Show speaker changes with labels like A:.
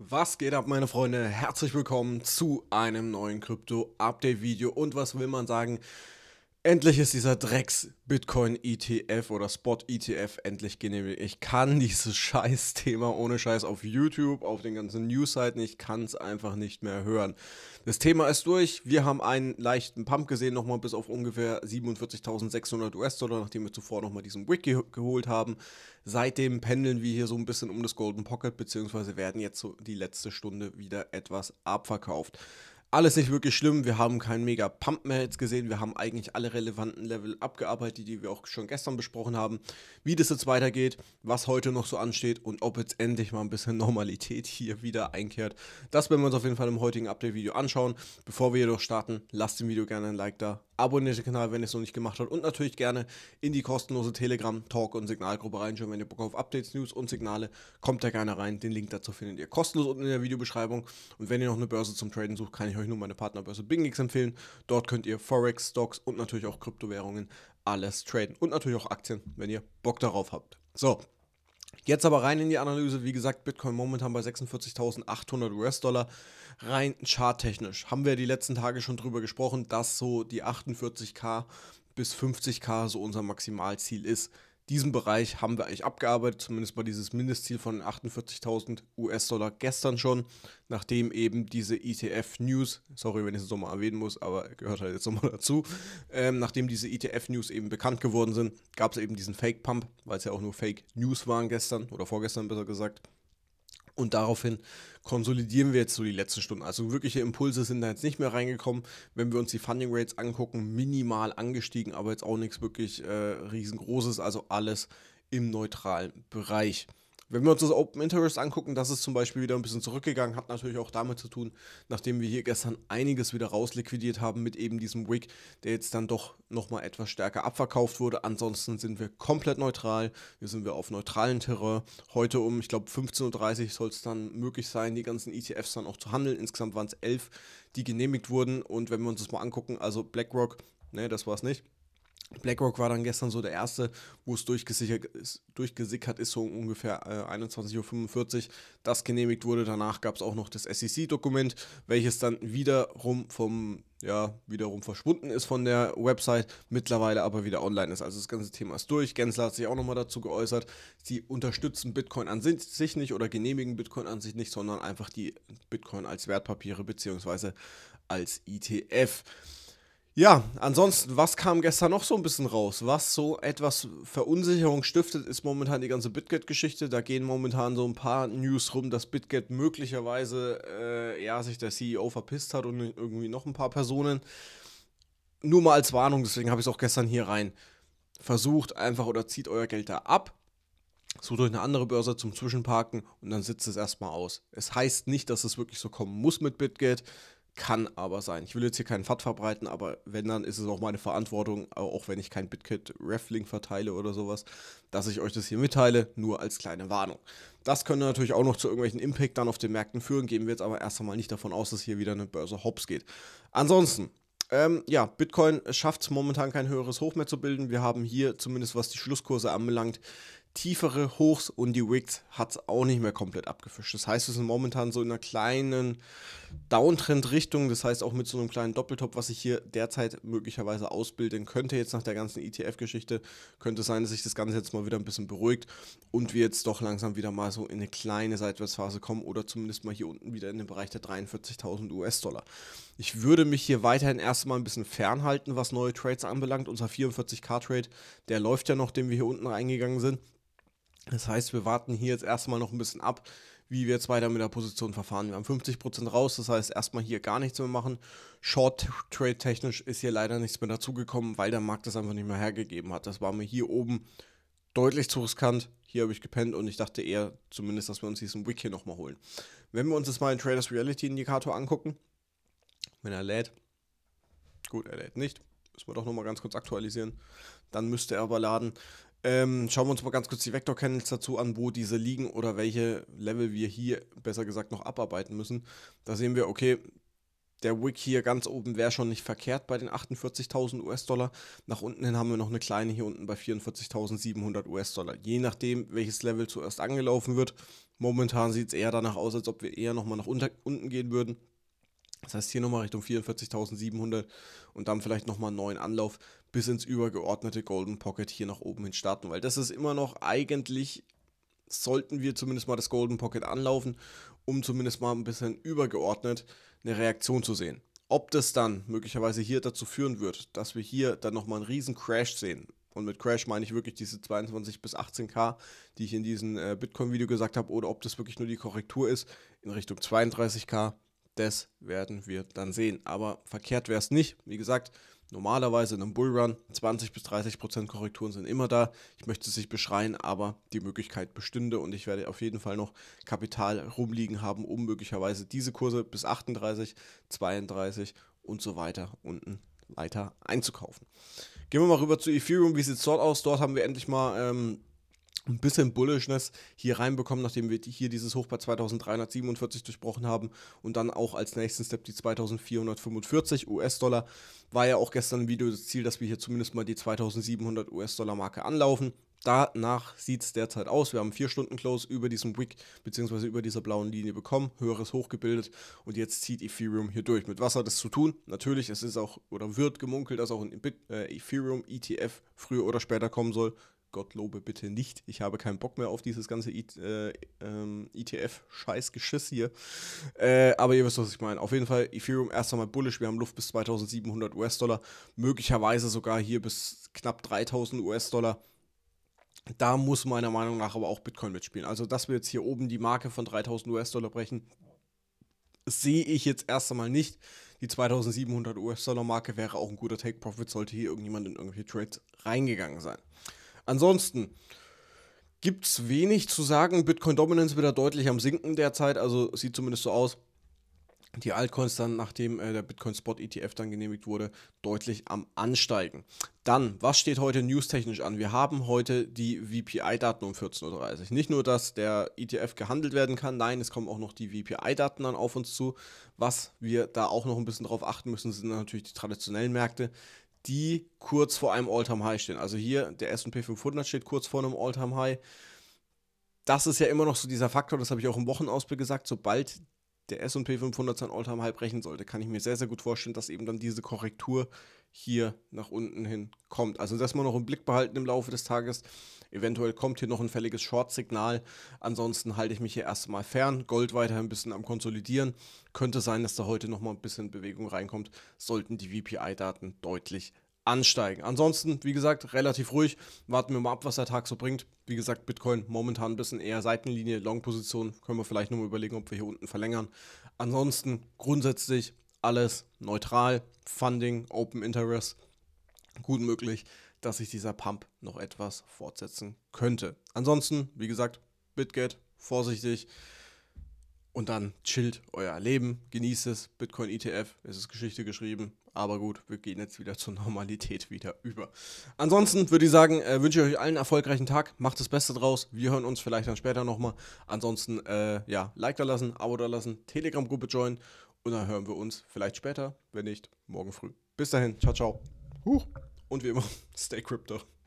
A: Was geht ab, meine Freunde? Herzlich willkommen zu einem neuen Krypto-Update-Video. Und was will man sagen? Endlich ist dieser Drecks Bitcoin ETF oder Spot ETF endlich genehmigt. Ich kann dieses Scheiß-Thema ohne Scheiß auf YouTube, auf den ganzen News-Seiten, ich kann es einfach nicht mehr hören. Das Thema ist durch. Wir haben einen leichten Pump gesehen, nochmal bis auf ungefähr 47.600 US-Dollar, nachdem wir zuvor nochmal diesen Wick ge geholt haben. Seitdem pendeln wir hier so ein bisschen um das Golden Pocket, beziehungsweise werden jetzt so die letzte Stunde wieder etwas abverkauft. Alles nicht wirklich schlimm, wir haben keinen mega Pump mehr jetzt gesehen, wir haben eigentlich alle relevanten Level abgearbeitet, die wir auch schon gestern besprochen haben, wie das jetzt weitergeht, was heute noch so ansteht und ob jetzt endlich mal ein bisschen Normalität hier wieder einkehrt. Das werden wir uns auf jeden Fall im heutigen Update-Video anschauen. Bevor wir jedoch starten, lasst dem Video gerne ein Like da Abonniert den Kanal, wenn ihr es noch nicht gemacht habt. Und natürlich gerne in die kostenlose Telegram, Talk und Signalgruppe reinschauen. Wenn ihr Bock auf Updates, News und Signale, kommt da gerne rein. Den Link dazu findet ihr kostenlos unten in der Videobeschreibung. Und wenn ihr noch eine Börse zum Traden sucht, kann ich euch nur meine Partnerbörse BingX empfehlen. Dort könnt ihr Forex, Stocks und natürlich auch Kryptowährungen alles traden. Und natürlich auch Aktien, wenn ihr Bock darauf habt. So. Jetzt aber rein in die Analyse. Wie gesagt, Bitcoin momentan bei 46.800 US-Dollar rein charttechnisch haben wir die letzten Tage schon drüber gesprochen, dass so die 48k bis 50k so unser Maximalziel ist. Diesen Bereich haben wir eigentlich abgearbeitet, zumindest mal dieses Mindestziel von 48.000 US-Dollar gestern schon, nachdem eben diese ETF-News, sorry, wenn ich es nochmal erwähnen muss, aber gehört halt jetzt nochmal dazu, ähm, nachdem diese ETF-News eben bekannt geworden sind, gab es eben diesen Fake-Pump, weil es ja auch nur Fake-News waren gestern oder vorgestern besser gesagt. Und daraufhin konsolidieren wir jetzt so die letzten Stunden. Also wirkliche Impulse sind da jetzt nicht mehr reingekommen. Wenn wir uns die Funding Rates angucken, minimal angestiegen, aber jetzt auch nichts wirklich äh, riesengroßes. Also alles im neutralen Bereich. Wenn wir uns das Open Interest angucken, das ist zum Beispiel wieder ein bisschen zurückgegangen, hat natürlich auch damit zu tun, nachdem wir hier gestern einiges wieder rausliquidiert haben mit eben diesem Wick, der jetzt dann doch nochmal etwas stärker abverkauft wurde. Ansonsten sind wir komplett neutral. Hier sind wir auf neutralen Terror. Heute um, ich glaube, 15.30 Uhr soll es dann möglich sein, die ganzen ETFs dann auch zu handeln. Insgesamt waren es elf, die genehmigt wurden. Und wenn wir uns das mal angucken, also BlackRock, ne, das war es nicht. BlackRock war dann gestern so der erste, wo es durchgesickert ist, durchgesickert ist so ungefähr äh, 21.45 Uhr, das genehmigt wurde. Danach gab es auch noch das SEC-Dokument, welches dann wiederum vom, ja, wiederum verschwunden ist von der Website, mittlerweile aber wieder online ist. Also das ganze Thema ist durch. Gensler hat sich auch nochmal dazu geäußert. Sie unterstützen Bitcoin an sich nicht oder genehmigen Bitcoin an sich nicht, sondern einfach die Bitcoin als Wertpapiere bzw. als ETF. Ja, ansonsten, was kam gestern noch so ein bisschen raus? Was so etwas Verunsicherung stiftet, ist momentan die ganze BitGet-Geschichte. Da gehen momentan so ein paar News rum, dass BitGet möglicherweise äh, ja, sich der CEO verpisst hat und irgendwie noch ein paar Personen. Nur mal als Warnung, deswegen habe ich es auch gestern hier rein. Versucht einfach oder zieht euer Geld da ab, sucht euch eine andere Börse zum Zwischenparken und dann sitzt es erstmal aus. Es heißt nicht, dass es wirklich so kommen muss mit BitGet. Kann aber sein. Ich will jetzt hier keinen Fad verbreiten, aber wenn, dann ist es auch meine Verantwortung, auch wenn ich kein BitKit-Reflink verteile oder sowas, dass ich euch das hier mitteile, nur als kleine Warnung. Das könnte natürlich auch noch zu irgendwelchen Impact dann auf den Märkten führen, gehen wir jetzt aber erst einmal nicht davon aus, dass hier wieder eine Börse hops geht. Ansonsten, ähm, ja, Bitcoin schafft momentan kein höheres Hoch mehr zu bilden. Wir haben hier, zumindest was die Schlusskurse anbelangt, tiefere Hochs und die Wicks hat es auch nicht mehr komplett abgefischt. Das heißt, wir sind momentan so in einer kleinen Downtrend-Richtung, das heißt auch mit so einem kleinen Doppeltop, was ich hier derzeit möglicherweise ausbilden könnte, jetzt nach der ganzen ETF-Geschichte, könnte sein, dass sich das Ganze jetzt mal wieder ein bisschen beruhigt und wir jetzt doch langsam wieder mal so in eine kleine Seitwärtsphase kommen oder zumindest mal hier unten wieder in den Bereich der 43.000 US-Dollar. Ich würde mich hier weiterhin erstmal ein bisschen fernhalten, was neue Trades anbelangt. Unser 44k-Trade, der läuft ja noch, den wir hier unten reingegangen sind. Das heißt, wir warten hier jetzt erstmal noch ein bisschen ab, wie wir jetzt weiter mit der Position verfahren. Wir haben 50% raus, das heißt erstmal hier gar nichts mehr machen. Short Trade technisch ist hier leider nichts mehr dazugekommen, weil der Markt das einfach nicht mehr hergegeben hat. Das war mir hier oben deutlich zu riskant. Hier habe ich gepennt und ich dachte eher zumindest, dass wir uns diesen Wick hier nochmal holen. Wenn wir uns jetzt mal den Traders Reality Indikator angucken, wenn er lädt, gut, er lädt nicht, müssen wir doch nochmal ganz kurz aktualisieren, dann müsste er aber laden. Ähm, schauen wir uns mal ganz kurz die vector candles dazu an, wo diese liegen oder welche Level wir hier besser gesagt noch abarbeiten müssen. Da sehen wir, okay, der Wick hier ganz oben wäre schon nicht verkehrt bei den 48.000 US-Dollar. Nach unten hin haben wir noch eine kleine hier unten bei 44.700 US-Dollar. Je nachdem, welches Level zuerst angelaufen wird. Momentan sieht es eher danach aus, als ob wir eher nochmal nach unten gehen würden. Das heißt hier nochmal Richtung 44.700 und dann vielleicht nochmal einen neuen Anlauf bis ins übergeordnete Golden Pocket hier nach oben hin starten, weil das ist immer noch eigentlich, sollten wir zumindest mal das Golden Pocket anlaufen, um zumindest mal ein bisschen übergeordnet eine Reaktion zu sehen. Ob das dann möglicherweise hier dazu führen wird, dass wir hier dann nochmal einen riesen Crash sehen, und mit Crash meine ich wirklich diese 22 bis 18k, die ich in diesem äh, Bitcoin-Video gesagt habe, oder ob das wirklich nur die Korrektur ist in Richtung 32k, das werden wir dann sehen. Aber verkehrt wäre es nicht. Wie gesagt, Normalerweise in einem Bullrun 20 bis 30 Prozent Korrekturen sind immer da. Ich möchte es nicht beschreien, aber die Möglichkeit bestünde und ich werde auf jeden Fall noch Kapital rumliegen haben, um möglicherweise diese Kurse bis 38, 32 und so weiter unten weiter einzukaufen. Gehen wir mal rüber zu Ethereum. Wie sieht es dort aus? Dort haben wir endlich mal ähm, ein bisschen Bullishness hier reinbekommen, nachdem wir hier dieses Hoch bei 2347 durchbrochen haben und dann auch als nächsten Step die 2445 US-Dollar. War ja auch gestern ein Video das Ziel, dass wir hier zumindest mal die 2700 US-Dollar-Marke anlaufen. Danach sieht es derzeit aus. Wir haben 4-Stunden-Close über diesem Wick bzw. über dieser blauen Linie bekommen, höheres Hoch gebildet und jetzt zieht Ethereum hier durch. Mit was hat das zu tun? Natürlich, es ist auch oder wird gemunkelt, dass auch ein äh, Ethereum ETF früher oder später kommen soll. Gottlobe bitte nicht. Ich habe keinen Bock mehr auf dieses ganze äh, ähm, etf scheißgeschiss hier. Äh, aber ihr wisst, was ich meine. Auf jeden Fall, Ethereum erst einmal bullish. Wir haben Luft bis 2700 US-Dollar, möglicherweise sogar hier bis knapp 3000 US-Dollar. Da muss meiner Meinung nach aber auch Bitcoin mitspielen. Also, dass wir jetzt hier oben die Marke von 3000 US-Dollar brechen, sehe ich jetzt erst einmal nicht. Die 2700 US-Dollar-Marke wäre auch ein guter Take-Profit, sollte hier irgendjemand in irgendwelche Trades reingegangen sein. Ansonsten gibt es wenig zu sagen. Bitcoin Dominance wieder deutlich am Sinken derzeit, also sieht zumindest so aus. Die Altcoins dann, nachdem äh, der Bitcoin Spot ETF dann genehmigt wurde, deutlich am Ansteigen. Dann, was steht heute newstechnisch an? Wir haben heute die VPI-Daten um 14.30 Uhr. Nicht nur, dass der ETF gehandelt werden kann, nein, es kommen auch noch die VPI-Daten dann auf uns zu. Was wir da auch noch ein bisschen drauf achten müssen, sind natürlich die traditionellen Märkte die kurz vor einem All-Time-High stehen. Also hier, der S&P 500 steht kurz vor einem All-Time-High. Das ist ja immer noch so dieser Faktor, das habe ich auch im Wochenausblick gesagt, sobald der S&P 500 sein Alltime High brechen sollte, kann ich mir sehr, sehr gut vorstellen, dass eben dann diese Korrektur hier nach unten hin kommt. Also das mal noch im Blick behalten im Laufe des Tages. Eventuell kommt hier noch ein fälliges Short-Signal. Ansonsten halte ich mich hier erstmal fern. Gold weiter ein bisschen am Konsolidieren. Könnte sein, dass da heute nochmal ein bisschen Bewegung reinkommt, sollten die VPI-Daten deutlich ansteigen. Ansonsten, wie gesagt, relativ ruhig. Warten wir mal ab, was der Tag so bringt. Wie gesagt, Bitcoin momentan ein bisschen eher Seitenlinie, Long-Position. Können wir vielleicht nochmal überlegen, ob wir hier unten verlängern. Ansonsten grundsätzlich alles neutral. Funding, Open Interest. Gut möglich, dass sich dieser Pump noch etwas fortsetzen könnte. Ansonsten, wie gesagt, BitGet, vorsichtig. Und dann chillt euer Leben, genießt es. Bitcoin ETF, es ist Geschichte geschrieben. Aber gut, wir gehen jetzt wieder zur Normalität wieder über. Ansonsten würde ich sagen, äh, wünsche ich euch allen einen erfolgreichen Tag. Macht das Beste draus. Wir hören uns vielleicht dann später nochmal. Ansonsten, äh, ja, Like da lassen, Abo da lassen, Telegram-Gruppe joinen. Und dann hören wir uns vielleicht später, wenn nicht, morgen früh. Bis dahin, ciao, ciao. Huch. Und wie immer, stay crypto.